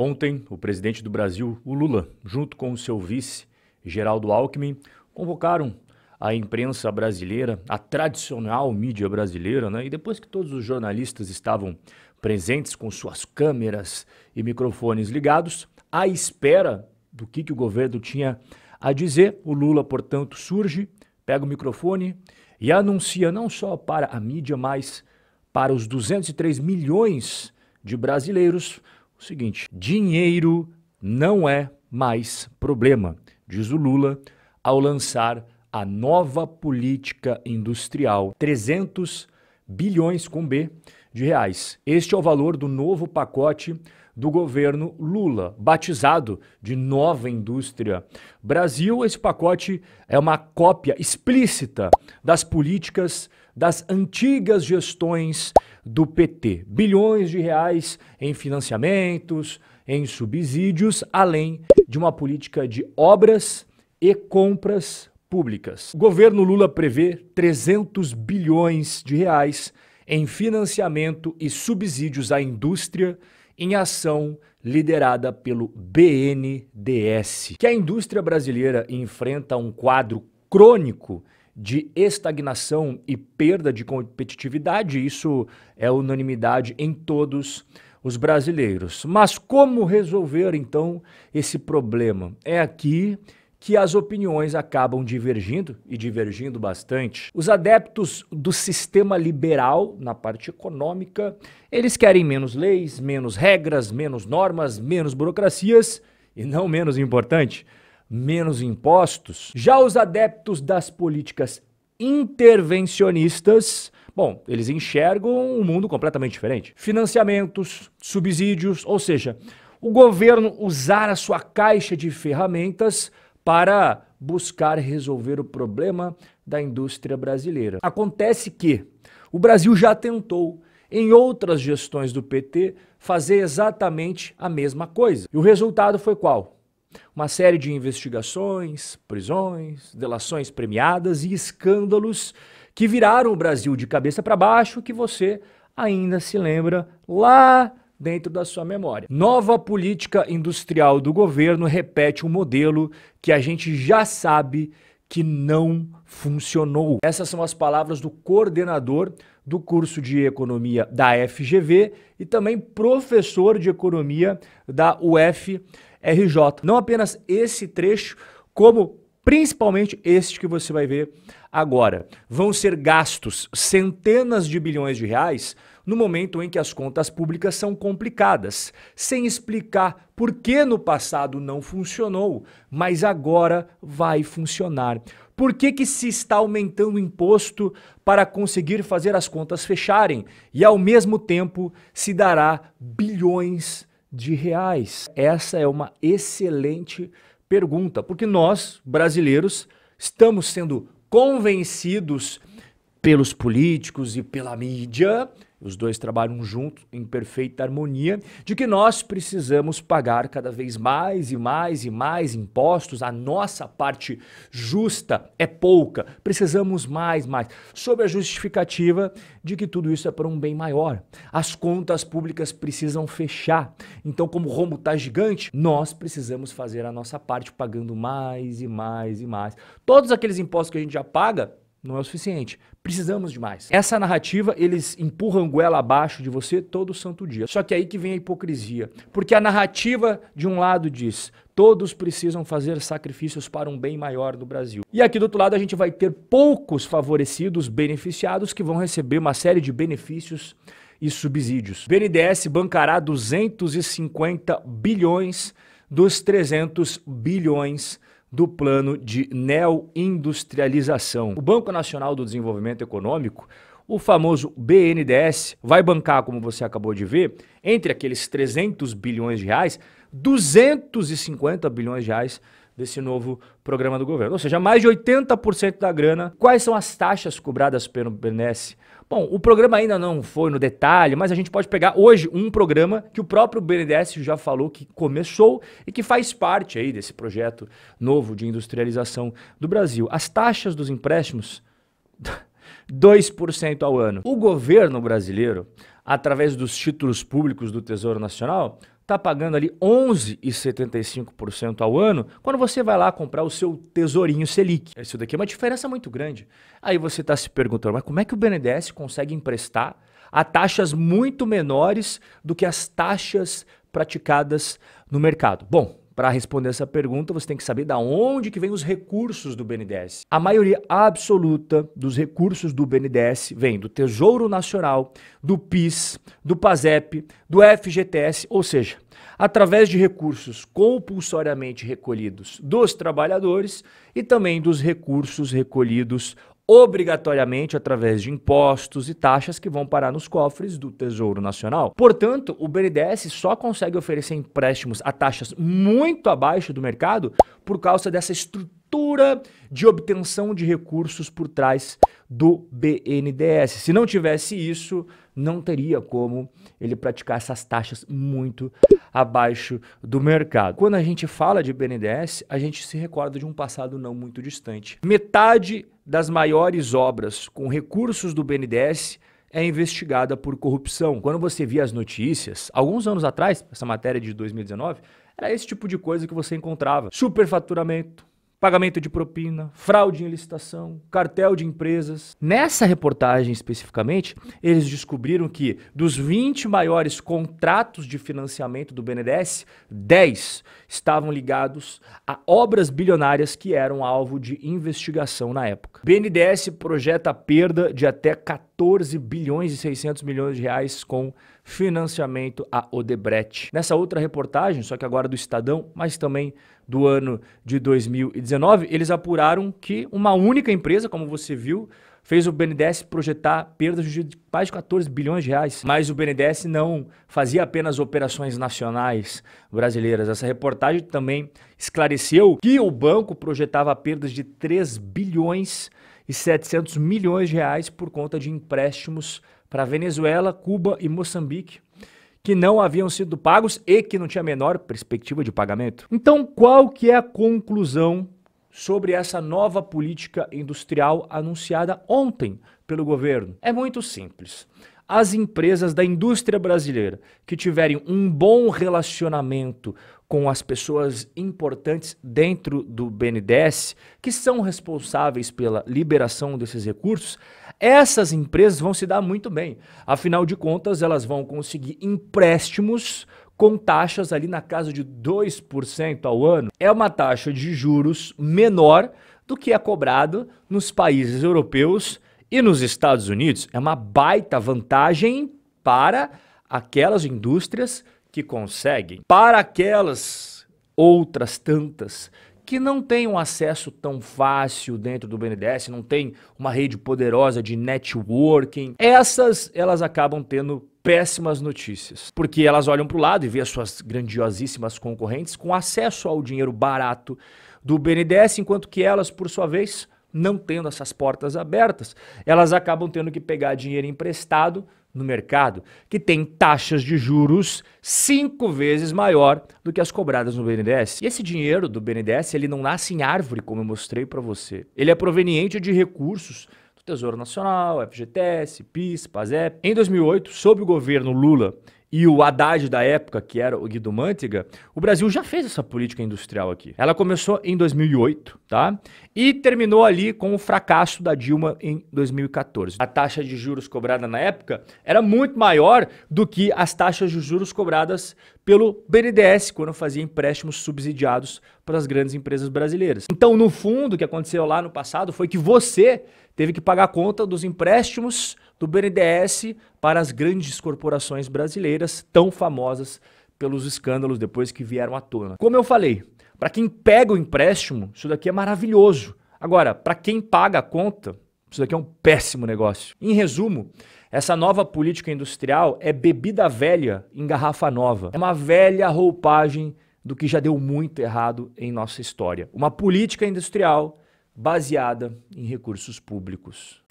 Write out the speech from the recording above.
Ontem, o presidente do Brasil, o Lula, junto com o seu vice, Geraldo Alckmin, convocaram a imprensa brasileira, a tradicional mídia brasileira, né? E depois que todos os jornalistas estavam presentes com suas câmeras e microfones ligados, à espera do que, que o governo tinha a dizer, o Lula, portanto, surge, pega o microfone e anuncia não só para a mídia, mas para os 203 milhões de brasileiros o seguinte: dinheiro não é mais problema, diz o Lula ao lançar a nova política industrial 300 bilhões com B de reais. Este é o valor do novo pacote do governo Lula, batizado de Nova Indústria Brasil. Esse pacote é uma cópia explícita das políticas das antigas gestões do PT. Bilhões de reais em financiamentos, em subsídios, além de uma política de obras e compras públicas. O governo Lula prevê 300 bilhões de reais em financiamento e subsídios à indústria em ação liderada pelo BNDES, que a indústria brasileira enfrenta um quadro crônico de estagnação e perda de competitividade, isso é unanimidade em todos os brasileiros. Mas como resolver então esse problema? É aqui que as opiniões acabam divergindo e divergindo bastante. Os adeptos do sistema liberal na parte econômica, eles querem menos leis, menos regras, menos normas, menos burocracias e não menos importante, menos impostos. Já os adeptos das políticas intervencionistas, bom, eles enxergam um mundo completamente diferente. Financiamentos, subsídios, ou seja, o governo usar a sua caixa de ferramentas para buscar resolver o problema da indústria brasileira. Acontece que o Brasil já tentou, em outras gestões do PT, fazer exatamente a mesma coisa. E o resultado foi qual? Uma série de investigações, prisões, delações premiadas e escândalos que viraram o Brasil de cabeça para baixo, que você ainda se lembra lá dentro da sua memória. Nova política industrial do governo repete um modelo que a gente já sabe que não funcionou. Essas são as palavras do coordenador do curso de economia da FGV e também professor de economia da UFRJ. Não apenas esse trecho, como principalmente este que você vai ver agora. Vão ser gastos centenas de bilhões de reais no momento em que as contas públicas são complicadas, sem explicar por que no passado não funcionou, mas agora vai funcionar. Por que, que se está aumentando o imposto para conseguir fazer as contas fecharem e, ao mesmo tempo, se dará bilhões de reais? Essa é uma excelente pergunta, porque nós, brasileiros, estamos sendo convencidos pelos políticos e pela mídia os dois trabalham juntos em perfeita harmonia, de que nós precisamos pagar cada vez mais e mais e mais impostos, a nossa parte justa é pouca, precisamos mais, mais, sob a justificativa de que tudo isso é para um bem maior. As contas públicas precisam fechar, então, como o rombo está gigante, nós precisamos fazer a nossa parte pagando mais e mais e mais. Todos aqueles impostos que a gente já paga, não é o suficiente. Precisamos de mais. Essa narrativa, eles empurram goela abaixo de você todo santo dia. Só que aí que vem a hipocrisia. Porque a narrativa, de um lado, diz: todos precisam fazer sacrifícios para um bem maior do Brasil. E aqui do outro lado, a gente vai ter poucos favorecidos, beneficiados, que vão receber uma série de benefícios e subsídios. O BNDES bancará 250 bilhões dos 300 bilhões do plano de neoindustrialização. O Banco Nacional do Desenvolvimento Econômico, o famoso BNDES, vai bancar, como você acabou de ver, entre aqueles 300 bilhões de reais, 250 bilhões de reais desse novo programa do governo. Ou seja, mais de 80% da grana. Quais são as taxas cobradas pelo BNDES? Bom, o programa ainda não foi no detalhe, mas a gente pode pegar hoje um programa que o próprio BNDES já falou que começou e que faz parte aí desse projeto novo de industrialização do Brasil. As taxas dos empréstimos 2% ao ano. O governo brasileiro, através dos títulos públicos do Tesouro Nacional, está pagando ali 11,75% ao ano quando você vai lá comprar o seu tesourinho Selic. Isso daqui é uma diferença muito grande. Aí você está se perguntando, mas como é que o BNDES consegue emprestar a taxas muito menores do que as taxas praticadas no mercado? Bom, para responder essa pergunta, você tem que saber de onde que vem os recursos do BNDES. A maioria absoluta dos recursos do BNDES vem do Tesouro Nacional, do PIS, do PASEP, do FGTS, ou seja, através de recursos compulsoriamente recolhidos dos trabalhadores e também dos recursos recolhidos obrigatoriamente através de impostos e taxas que vão parar nos cofres do Tesouro Nacional. Portanto, o BNDES só consegue oferecer empréstimos a taxas muito abaixo do mercado por causa dessa estrutura de obtenção de recursos por trás do BNDES. Se não tivesse isso, não teria como ele praticar essas taxas muito abaixo do mercado. Quando a gente fala de BNDES, a gente se recorda de um passado não muito distante. Metade das maiores obras com recursos do BNDES é investigada por corrupção. Quando você via as notícias, alguns anos atrás, essa matéria de 2019, era esse tipo de coisa que você encontrava: superfaturamento, pagamento de propina, fraude em licitação, cartel de empresas. Nessa reportagem especificamente, eles descobriram que dos 20 maiores contratos de financiamento do BNDES, 10 estavam ligados a obras bilionárias que eram alvo de investigação na época. BNDES projeta perda de até 14 bilhões e 600 milhões de reais com financiamento a Odebrecht. Nessa outra reportagem, só que agora do Estadão, mas também do ano de 2019, eles apuraram que uma única empresa, como você viu, fez o BNDES projetar perdas de mais de 14 bilhões de reais. Mas o BNDES não fazia apenas operações nacionais brasileiras. Essa reportagem também esclareceu que o banco projetava perdas de 3 bilhões e 700 milhões de reais por conta de empréstimos para Venezuela, Cuba e Moçambique, que não haviam sido pagos e que não tinha a menor perspectiva de pagamento. Então, qual que é a conclusão sobre essa nova política industrial anunciada ontem pelo governo? É muito simples as empresas da indústria brasileira que tiverem um bom relacionamento com as pessoas importantes dentro do BNDES, que são responsáveis pela liberação desses recursos, essas empresas vão se dar muito bem. Afinal de contas, elas vão conseguir empréstimos com taxas ali na casa de 2% ao ano. É uma taxa de juros menor do que é cobrado nos países europeus e nos Estados Unidos é uma baita vantagem para aquelas indústrias que conseguem, para aquelas outras tantas que não têm um acesso tão fácil dentro do BNDES, não tem uma rede poderosa de networking. Essas elas acabam tendo péssimas notícias, porque elas olham para o lado e vê as suas grandiosíssimas concorrentes com acesso ao dinheiro barato do BNDES, enquanto que elas, por sua vez, não tendo essas portas abertas, elas acabam tendo que pegar dinheiro emprestado no mercado, que tem taxas de juros cinco vezes maior do que as cobradas no BNDES. E esse dinheiro do BNDES, ele não nasce em árvore, como eu mostrei para você. Ele é proveniente de recursos do Tesouro Nacional, FGTS, PIS, PASEP. Em 2008, sob o governo Lula e o Haddad da época, que era o Guido Mantega, o Brasil já fez essa política industrial aqui. Ela começou em 2008, tá? E terminou ali com o fracasso da Dilma em 2014. A taxa de juros cobrada na época era muito maior do que as taxas de juros cobradas pelo BNDES quando fazia empréstimos subsidiados para as grandes empresas brasileiras. Então, no fundo, o que aconteceu lá no passado foi que você teve que pagar a conta dos empréstimos do BNDES para as grandes corporações brasileiras, tão famosas pelos escândalos depois que vieram à tona. Como eu falei, para quem pega o empréstimo, isso daqui é maravilhoso. Agora, para quem paga a conta, isso daqui é um péssimo negócio. Em resumo, essa nova política industrial é bebida velha em garrafa nova. É uma velha roupagem do que já deu muito errado em nossa história. Uma política industrial baseada em recursos públicos.